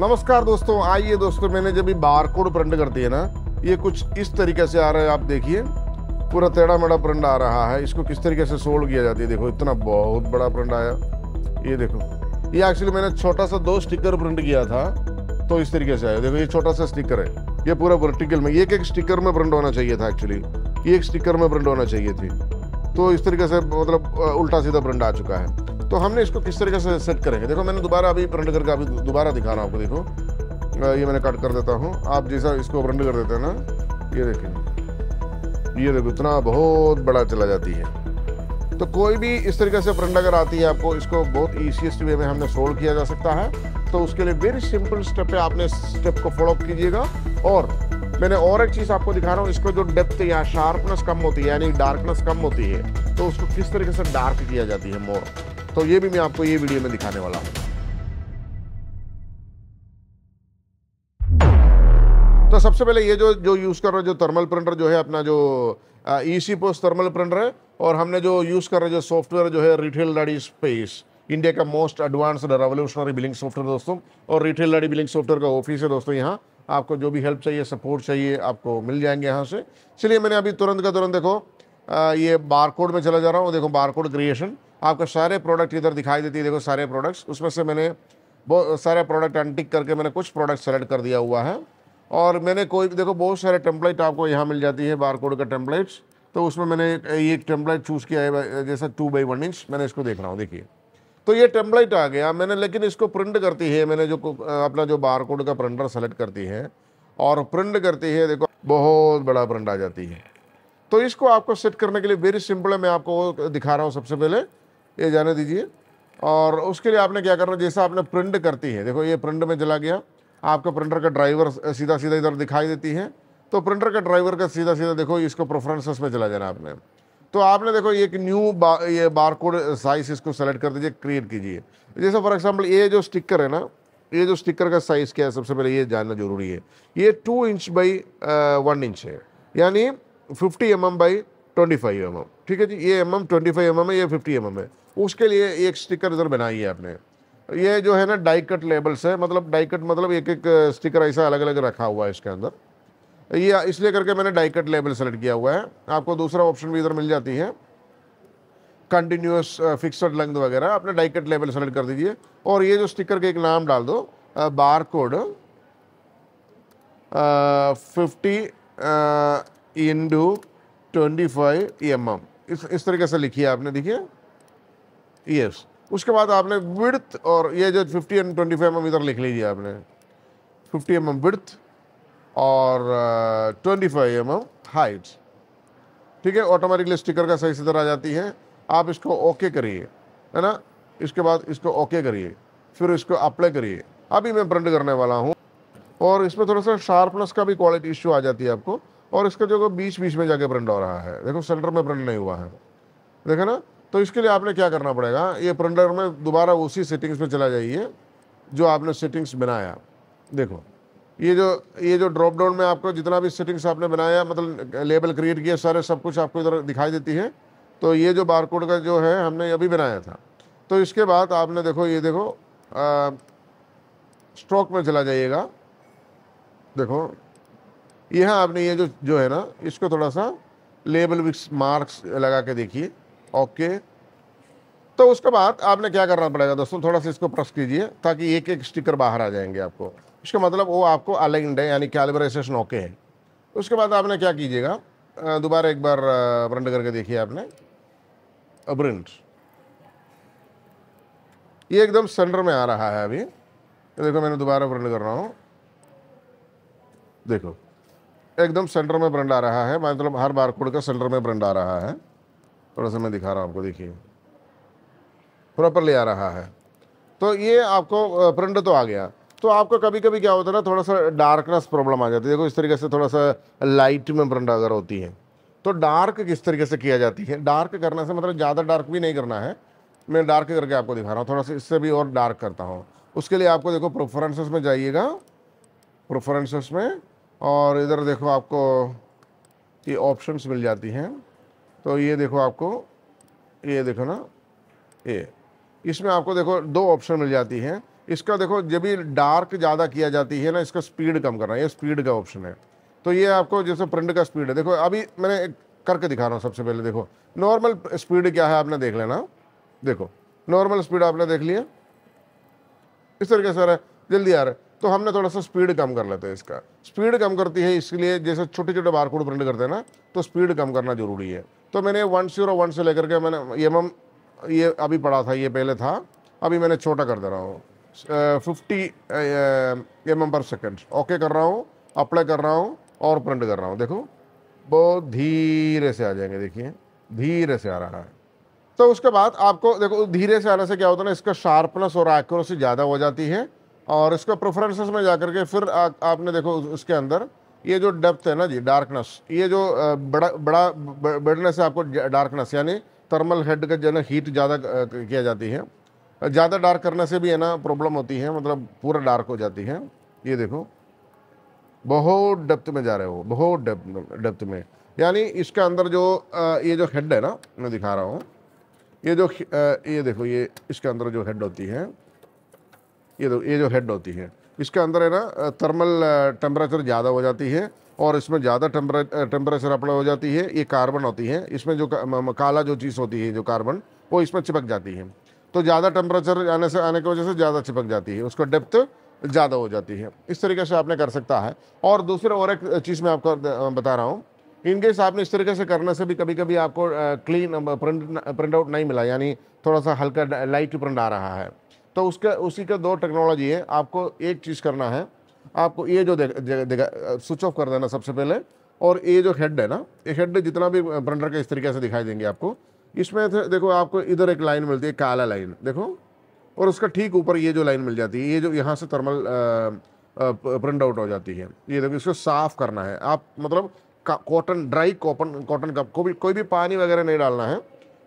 नमस्कार दोस्तों आइए दोस्तों मैंने जब भी बार कोड प्रिंट कर दिया ना ये कुछ इस तरीके से आ रहा है आप देखिए पूरा टेढ़ा मेढ़ा प्रिंट आ रहा है इसको किस तरीके से सोल्ड किया जाती है देखो इतना बहुत बड़ा प्रिंट आया ये देखो ये एक्चुअली मैंने छोटा सा दो स्टिकर प्रिंट किया था तो इस तरीके से आया देखो ये छोटा सा स्टिकर है ये पूरा वर्टिकल में एक एक स्टिकर में प्रिंट होना चाहिए था एक्चुअली एक स्टिकर में प्रिंट होना चाहिए थी तो इस तरीके से मतलब उल्टा सीधा प्रिंट आ चुका है तो हमने इसको किस तरीके से सेट करेंगे देखो मैंने दोबारा अभी प्रिंट करके अभी दोबारा दिखा रहा हूँ आपको देखो ये मैंने कट कर देता हूँ आप जैसा इसको प्रिंट कर देते हैं ना ये देखिए ये देखो इतना बहुत बड़ा चला जाती है तो कोई भी इस तरीके से प्रिंट अगर आती है आपको इसको बहुत ईजीएस्ट वे में हमने सोल्व किया जा सकता है तो उसके लिए वेरी सिंपल स्टेप है आपने स्टेप को फॉलो कीजिएगा और मैंने और एक चीज़ आपको दिखा रहा हूँ इसको जो डेप्थ या शार्पनेस कम होती है यानी डार्कनेस कम होती है तो उसको किस तरीके से डार्क किया जाती है मोर तो ये भी मैं आपको ये वीडियो में दिखाने वाला हूँ तो सबसे पहले ये जो जो यूज़ कर रहे जो थर्मल प्रिंटर जो है अपना जो E C post thermal printer है और हमने जो यूज़ कर रहे जो सॉफ्टवेयर जो है रिटेल डाडी स्पेस इंडिया का most advanced revolutionary billing software दोस्तों और रिटेल डाडी बिलिंग सॉफ्टवेयर का ऑफिस है दोस्तों यहाँ आपको जो भी हेल्प चाहिए सपोर्ट चाहिए आपको मिल जाएंगे यहाँ से इसलिए मैंने अभी तुरंत का तुरंत देखो आ, ये बार में चला जा रहा हूँ देखो बार क्रिएशन आपको सारे प्रोडक्ट इधर दिखाई देती है देखो सारे प्रोडक्ट्स उसमें से मैंने बहुत सारे प्रोडक्ट अनटिक करके मैंने कुछ प्रोडक्ट सेलेक्ट कर दिया हुआ है और मैंने कोई देखो बहुत सारे टेम्पलेट आपको यहाँ मिल जाती है बार कोड का टेम्पलेट्स तो उसमें मैंने ये टेम्पलेट चूज़ किया है जैसा टू बाई वन इंच मैंने इसको देख रहा हूँ देखिए तो ये टेम्पलेट आ गया मैंने लेकिन इसको प्रिंट करती है मैंने जो अपना जो बार कोड का प्रिंटर सेलेक्ट करती है और प्रिंट करती है देखो बहुत बड़ा प्रिंट आ जाती है तो इसको आपको सेट करने के लिए वेरी सिंपल है मैं आपको दिखा रहा हूँ सबसे पहले ये जाने दीजिए और उसके लिए आपने क्या करना जैसा आपने प्रिंट करती है देखो ये प्रिंट में चला गया आपका प्रिंटर का ड्राइवर सीधा सीधा इधर दिखाई देती है तो प्रिंटर का ड्राइवर का सीधा सीधा देखो इसको प्रेफरेंसेस में चला जाना आपने तो आपने देखो एक न्यू बा, ये बार कोड साइज इसको सेलेक्ट कर दीजिए क्रिएट कीजिए जैसे फॉर एग्जाम्पल ये जो स्टिकर है ना ये जो स्टिकर का साइज़ क्या है सबसे पहले ये जानना जरूरी है ये two inch by one inch है यानी fifty M M by twenty five M M ठीक है जी ये M M twenty five M M है ये फिफ्टी एम एम है उसके लिए एक स्टिकर इधर बनाई है आपने ये जो है ना डाइकट लेबल्स है मतलब डाइकट मतलब एक एक स्टिकर ऐसा अलग अलग रखा हुआ है इसके अंदर ये इसलिए करके मैंने डाइकट लेबल सेलेक्ट किया हुआ है आपको दूसरा ऑप्शन भी इधर मिल जाती है कंटिन्यूस फिक्सड लेंथ वगैरह आपने डाइकट लेबल सेलेक्ट कर दीजिए और ये जो स्टिकर के एक नाम डाल दो bar code fifty into twenty five M इस इस तरीके से लिखिए आपने देखिए यस उसके बाद आपने विड्थ और ये जो 50 एंड 25 एम एम इधर लिख लीजिए आपने 50 एम एम विड्थ और twenty five M M height ठीक है ऑटोमेटिकली स्टिकर का साइज इधर आ जाती है आप इसको ओके करिए है ना इसके बाद इसको ओके करिए फिर इसको अप्लाई करिए अभी मैं प्रिंट करने वाला हूँ और इसमें थोड़ा सा शार्पनेस का भी क्वालिटी इश्यू आ जाती है आपको और इसका जो बीच बीच में जाके प्रिंट हो रहा है देखो सेंटर में प्रिंट नहीं हुआ है देखा ना तो इसके लिए आपने क्या करना पड़ेगा ये प्रिंटर में दोबारा उसी सेटिंग्स में चला जाइए जो आपने सेटिंग्स बनाया देखो ये जो ये जो ड्रॉप डाउन में आपको जितना भी सेटिंग्स आपने बनाया मतलब लेबल क्रिएट किया सारे सब कुछ आपको इधर दिखाई देती है तो ये जो बारकोड का जो है हमने अभी बनाया था तो इसके बाद आपने देखो ये देखो स्ट्रोक में चला जाइएगा देखो यह आपने ये जो जो है ना इसको थोड़ा सा लेबल विक्स मार्क्स लगा के देखिए ओके तो उसके बाद आपने क्या करना पड़ेगा दोस्तों थोड़ा सा इसको प्रेस कीजिए ताकि एक एक स्टिकर बाहर आ जाएंगे आपको इसका मतलब वो आपको अलाइंड है यानी कैलिब्रेशन ओके है उसके बाद आपने क्या कीजिएगा दोबारा एक बार ब्रिंट करके देखिए आपने ब्रिंट ये एकदम सेंटर में आ रहा है अभी देखो मैंने दोबारा प्रिंट कर रहा हूँ देखो एकदम सेंटर में प्रिंट आ रहा है मतलब हर बार कोड का सेंटर में ब्रिंट आ रहा है थोड़ा सा मैं दिखा रहा हूँ आपको देखिए प्रॉपरली आ रहा है तो ये आपको प्रिंट तो आ गया तो आपको कभी कभी क्या होता है ना थोड़ा सा डार्कनेस प्रॉब्लम आ जाती है देखो इस तरीके से थोड़ा सा लाइट में प्रिंट अगर होती है तो डार्क किस तरीके से किया जाती है डार्क करने से मतलब ज़्यादा डार्क भी नहीं करना है मैं डार्क करके आपको दिखा रहा हूँ थोड़ा सा इससे भी और डार्क करता हूँ उसके लिए आपको देखो प्रोफरेंसेस में जाइएगा प्रोफरेंसेस में और इधर देखो आपको ये ऑप्शंस मिल जाती हैं तो ये देखो आपको ये देखो ना ये इसमें आपको देखो दो ऑप्शन मिल जाती हैं इसका देखो जब भी डार्क ज़्यादा किया जाती है ना इसका स्पीड कम करना है ये स्पीड का ऑप्शन है तो ये आपको जैसे प्रिंट का स्पीड है देखो अभी मैंने करके दिखा रहा हूँ सबसे पहले देखो नॉर्मल स्पीड क्या है आपने देख लेना देखो नॉर्मल स्पीड आपने देख लिया इस तरीके से रहा है जल्दी आ रहा है तो हमने थोड़ा सा स्पीड कम कर लेते हैं इसका स्पीड कम करती है इसलिए जैसे छोटे छोटे बारकोड प्रिंट करते हैं ना तो स्पीड कम करना जरूरी है तो मैंने वन जीरो वन से लेकर के मैंने एम ये अभी पढ़ा था ये पहले था अभी मैंने छोटा कर दे रहा हूँ फिफ्टी एम एम पर सेकेंड ओके कर रहा हूँ अप्लाई कर रहा हूँ और प्रिंट कर रहा हूँ देखो बहुत धीरे से आ जाएंगे देखिए धीरे से आ रहा है तो उसके बाद आपको देखो धीरे से आने से क्या होता है ना इसका शार्पनेस और एक्यूरेसी ज़्यादा हो जाती है और इसका प्रेफरेंसेस में जा के फिर आ, आपने देखो उसके अंदर ये जो डेप्थ है ना जी डार्कनेस ये जो बड़ा बड़ा बढ़ने से आपको डार्कनेस यानी थर्मल हेड का जो है ना हीट ज़्यादा किया जाती है ज़्यादा डार्क करने से भी है ना प्रॉब्लम होती है मतलब पूरा डार्क हो जाती है ये देखो बहुत डेप्थ में जा रहे हो बहुत डेप्थ में यानी इसके अंदर जो ये जो हेड है ना मैं दिखा रहा हूँ ये जो ये देखो ये इसके अंदर जो हेड होती है ये देखो ये जो हेड होती है इसके अंदर है ना थर्मल टेम्परेचर ज़्यादा हो जाती है और इसमें ज़्यादा टेम्परेचर अपना हो जाती है ये कार्बन होती है इसमें जो काला जो चीज़ होती है जो कार्बन वो इसमें चिपक जाती है तो ज़्यादा टेम्परेचर आने से आने की वजह से ज़्यादा चिपक जाती है उसका डेप्थ ज़्यादा हो जाती है इस तरीके से आपने कर सकता है और दूसरे और एक चीज़ मैं आपको बता रहा हूँ इनकेस आपने इस तरीके से करने से भी कभी कभी आपको क्लीन प्रिंट प्रिंट आउट नहीं मिला यानी थोड़ा सा हल्का लाइट प्रिंट आ रहा है तो उसका उसी का दो टेक्नोलॉजी है आपको एक चीज़ करना है आपको ये जो देखा स्विच ऑफ कर देना सबसे पहले और ये जो हेड है ना ये हेड जितना भी ब्रंडर के इस तरीके से दिखाई देंगे आपको इसमें देखो आपको इधर एक लाइन मिलती है काला लाइन देखो और उसका ठीक ऊपर ये जो लाइन मिल जाती है ये जो यहाँ से थर्मल प्रिंट आउट हो जाती है ये देखो इसको साफ़ करना है आप मतलब cotton dry cotton cotton cup को भी कोई भी पानी वगैरह नहीं डालना है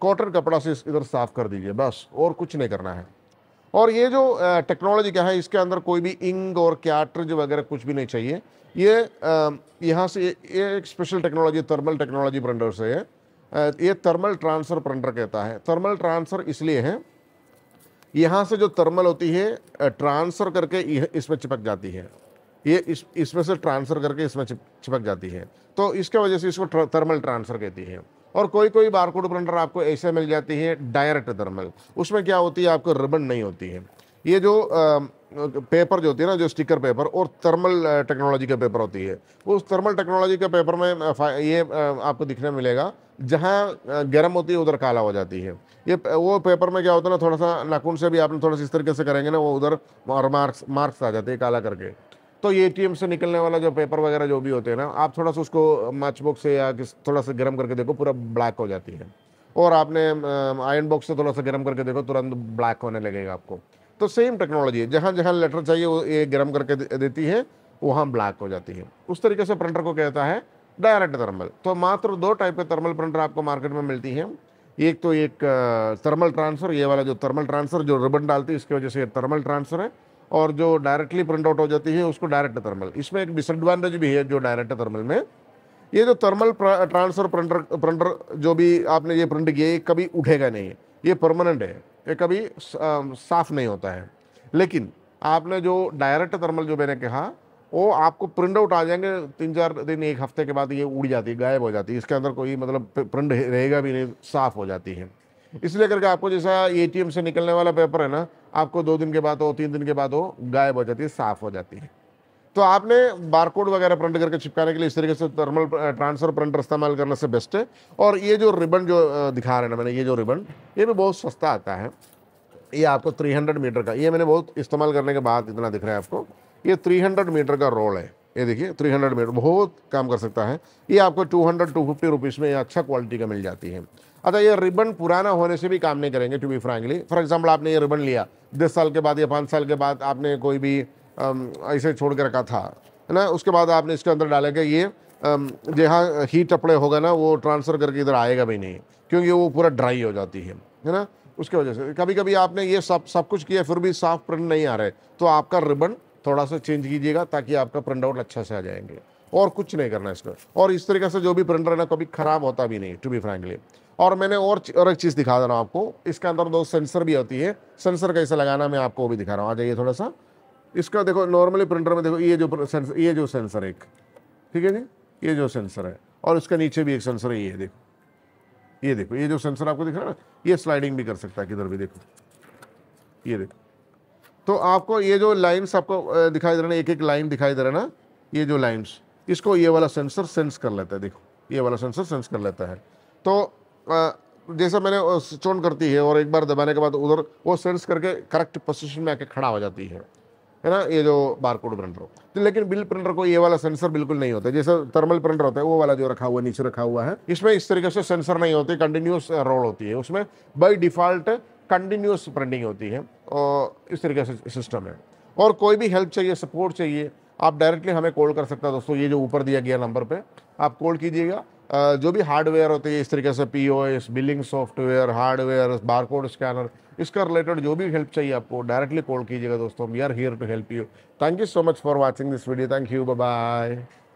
कॉटन कपड़ा से इधर साफ़ कर दीजिए बस और कुछ नहीं करना है और ये जो टेक्नोलॉजी क्या है इसके अंदर कोई भी इंग और कैटर्ज वगैरह कुछ भी नहीं चाहिए ये यहाँ से ये एक special technology thermal technology printer से है ये थर्मल ट्रांसफ़र प्रिंटर कहता है थर्मल ट्रांसफ़र इसलिए है यहाँ से जो थर्मल होती है ट्रांसफ़र करके इसमें चिपक जाती है ये इस इसमें से ट्रांसफ़र करके इसमें चिपक जाती है तो इसके वजह से इसको थर्मल ट्रांसफ़र कहती है और कोई कोई बारकोड प्रिंटर आपको ऐसे मिल जाती है डायरेक्ट थर्मल उसमें क्या होती है आपको रिबन नहीं होती है ये जो आ, पेपर जो होती है ना जो स्टिकर पेपर और थर्मल टेक्नोलॉजी का पेपर होती है उस थर्मल टेक्नोलॉजी के पेपर में ये आपको दिखने मिलेगा जहाँ गर्म होती है उधर काला हो जाती है ये वो पेपर में क्या होता है ना थोड़ा सा नाखून से भी आपने थोड़ा सा इस तरीके से करेंगे ना वो उधर और मार्क्स मार्क्स आ जाते हैं काला करके तो ये एटीएम से निकलने वाला जो पेपर वगैरह जो भी होते हैं ना आप थोड़ा सा उसको मैच बॉक्स से या किस थोड़ा सा गर्म करके देखो पूरा ब्लैक हो जाती है और आपने आयरन बॉक्स से थोड़ा सा गर्म करके देखो तुरंत ब्लैक होने लगेगा आपको तो सेम टेक्नोलॉजी है जहाँ जहाँ लेटर चाहिए वो ये गर्म करके देती है वहाँ ब्लैक हो जाती है उस तरीके से प्रिंटर को कहता है डायरेक्ट थर्मल तो मात्र दो टाइप के थर्मल प्रिंटर आपको मार्केट में मिलती हैं एक तो एक थर्मल ट्रांसफ़र ये वाला जो थर्मल ट्रांसफ़र जो रिबन डालती है इसकी वजह से ये थर्मल ट्रांसफ़र है और जो डायरेक्टली प्रिंट आउट हो जाती है उसको डायरेक्ट थर्मल इसमें एक डिसएडवांटेज भी है जो डायरेक्ट थर्मल में ये जो थर्मल ट्रांसफर प्रिंटर प्रिंटर जो भी आपने ये प्रिंट किया ये कभी उठेगा नहीं ये परमानेंट है ये कभी साफ नहीं होता है लेकिन आपने जो डायरेक्ट थर्मल जो मैंने कहा वो आपको प्रिंट आउट आ जाएंगे तीन चार दिन एक हफ्ते के बाद ये उड़ जाती है गायब हो जाती है इसके अंदर कोई मतलब प्रिंट रहेगा भी नहीं साफ हो जाती है इसलिए करके आपको जैसा एटीएम से निकलने वाला पेपर है ना आपको दो दिन के बाद हो तीन दिन के बाद हो गायब हो जाती है साफ हो जाती है तो आपने बारकोड वगैरह प्रिंट करके चिपकाने के लिए इस तरीके से थर्मल ट्रांसफर प्रिंटर इस्तेमाल करने से बेस्ट है और ये जो रिबन जो दिखा रहे हैं ना मैंने ये जो रिबन ये भी बहुत सस्ता आता है ये आपको 300 मीटर का ये मैंने बहुत इस्तेमाल करने के बाद इतना दिख रहा है आपको ये 300 मीटर का रोल है ये देखिए 300 मीटर बहुत काम कर सकता है ये आपको 200 फिफ्टी रुपीज़ में अच्छा क्वालिटी का मिल जाती है अच्छा ये रिबन पुराना होने से भी काम नहीं करेंगे to be frankly for example आपने ये रिबन लिया दस साल के बाद या पाँच साल के बाद आपने कोई भी ऐसे छोड़ के रखा था है ना उसके बाद आपने इसके अंदर डाला कि ये जहाँ हीट अप्लाई होगा ना वो ट्रांसफ़र करके इधर आएगा भी नहीं क्योंकि वो पूरा ड्राई हो जाती है है ना उसके वजह से कभी कभी आपने ये सब सब कुछ किया फिर भी साफ प्रिंट नहीं आ रहे तो आपका रिबन थोड़ा सा चेंज कीजिएगा ताकि आपका प्रिंट आउट अच्छा से आ जाएंगे और कुछ नहीं करना इसमें और इस तरीके से जो भी प्रिंटर है ना कभी ख़राब होता भी नहीं टू बी फ्रेंकली और मैंने और और एक चीज़ दिखा दे रहा हूँ आपको इसके अंदर दो सेंसर भी होती है सेंसर कैसे लगाना मैं आपको वो भी दिखा रहा हूँ आ जाइए थोड़ा सा इसका देखो नॉर्मली प्रिंटर में देखो ये जो सेंसर ये जो सेंसर एक ठीक है जी ये जो सेंसर है और उसके नीचे भी एक सेंसर है ये देखो ये देखो ये जो सेंसर आपको दिख रहा है ना ये स्लाइडिंग भी कर सकता है किधर भी देखो ये देखो तो आपको ये जो लाइन्स आपको दिखाई दे रहे हैं एक एक लाइन दिखाई दे रहा है ना ये जो लाइन्स इसको ये वाला सेंसर सेंस कर लेता है देखो ये वाला सेंसर सेंस कर लेता है तो जैसा मैंने स्विच ऑन करती है और एक बार दबाने के बाद उधर वो सेंस करके करेक्ट पोजिशन में आके खड़ा हो जाती है है ना ये जो बारकोड प्रिंटर तो लेकिन बिल प्रिंटर को ये वाला सेंसर बिल्कुल नहीं होता जैसे थर्मल प्रिंटर होता है वो वाला जो रखा हुआ नीचे रखा हुआ है इसमें इस तरीके से सेंसर नहीं होते कंटिन्यूस रोल होती है उसमें बाई डिफॉल्ट कंटिन्यूस प्रिंटिंग होती है और इस तरीके से सिस्टम है और कोई भी हेल्प चाहिए सपोर्ट चाहिए आप डायरेक्टली हमें कॉल कर सकते हैं दोस्तों ये जो ऊपर दिया गया नंबर पे आप कॉल कीजिएगा जो भी हार्डवेयर होते हैं इस तरीके से P billing software hardware barcode scanner इसका रिलेटेड जो भी हेल्प चाहिए आपको डायरेक्टली कॉल कीजिएगा दोस्तों we are here to help you thank you so much for watching this video thank you bye